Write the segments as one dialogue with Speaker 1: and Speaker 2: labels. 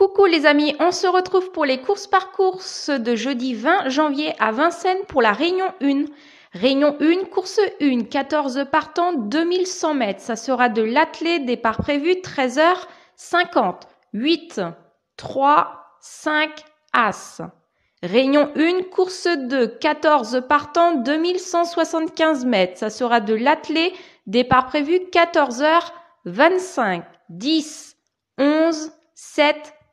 Speaker 1: Coucou les amis, on se retrouve pour les courses par course de jeudi 20 janvier à Vincennes pour la Réunion 1. Réunion 1, course 1, 14 partants, 2100 mètres. Ça sera de l'athlée, départ prévu 13h50. 8, 3, 5, As. Réunion 1, course 2, 14 partants, 2175 mètres. Ça sera de l'athlée, départ prévu 14h25. 10, 11, 7,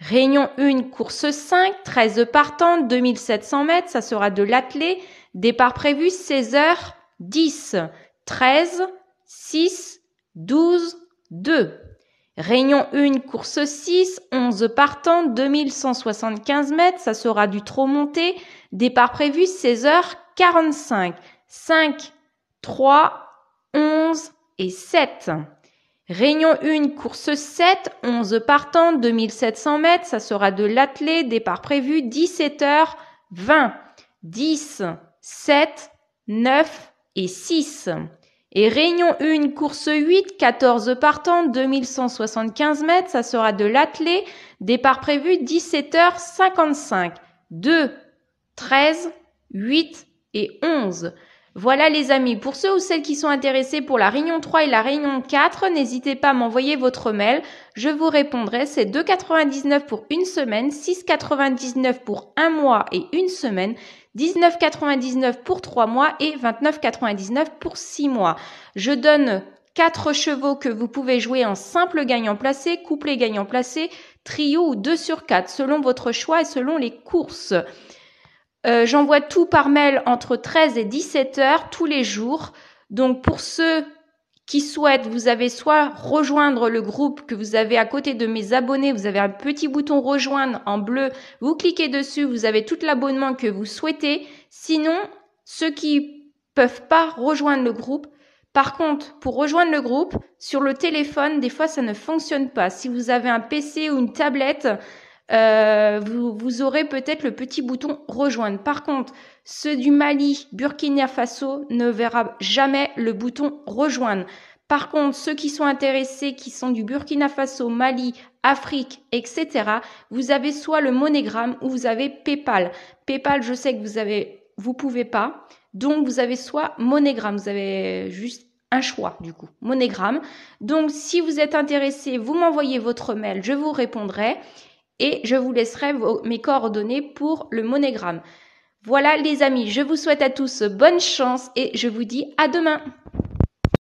Speaker 1: Réunion 1, course 5, 13 partants, 2700 mètres, ça sera de l'attelé. Départ prévu 16h10, 13, 6, 12, 2. Réunion 1, course 6, 11 partants, 2175 mètres, ça sera du trop monté. Départ prévu 16h45, 5, 3, 11 et 7. Réunion 1, course 7, 11 partants, 2700 mètres, ça sera de l'attelé, départ prévu, 17h20, 10, 7, 9 et 6. Et Réunion 1, course 8, 14 partants, 2175 mètres, ça sera de l'attelé, départ prévu, 17h55, 2, 13, 8 et 11. Voilà les amis, pour ceux ou celles qui sont intéressés pour la réunion 3 et la réunion 4, n'hésitez pas à m'envoyer votre mail, je vous répondrai, c'est 2,99 pour une semaine, 6,99 pour un mois et une semaine, 19,99 pour trois mois et 29,99 pour six mois. Je donne quatre chevaux que vous pouvez jouer en simple gagnant placé, couplet gagnant placé, trio ou deux sur 4 selon votre choix et selon les courses. Euh, j'envoie tout par mail entre 13 et 17 heures tous les jours. Donc pour ceux qui souhaitent, vous avez soit rejoindre le groupe que vous avez à côté de mes abonnés, vous avez un petit bouton rejoindre en bleu, vous cliquez dessus, vous avez tout l'abonnement que vous souhaitez. Sinon, ceux qui peuvent pas rejoindre le groupe, par contre, pour rejoindre le groupe, sur le téléphone, des fois ça ne fonctionne pas. Si vous avez un PC ou une tablette, euh, vous, aurez peut-être le petit bouton rejoindre. Par contre, ceux du Mali, Burkina Faso ne verront jamais le bouton rejoindre. Par contre, ceux qui sont intéressés, qui sont du Burkina Faso, Mali, Afrique, etc., vous avez soit le monogramme ou vous avez PayPal. PayPal, je sais que vous avez, vous pouvez pas. Donc, vous avez soit monogramme. vous avez juste un choix du coup, monogramme. Donc si vous êtes intéressé, vous m'envoyez votre mail, je vous répondrai et je vous laisserai mes coordonnées pour le monogramme. Voilà les amis, je vous souhaite à tous bonne chance et je vous dis à demain.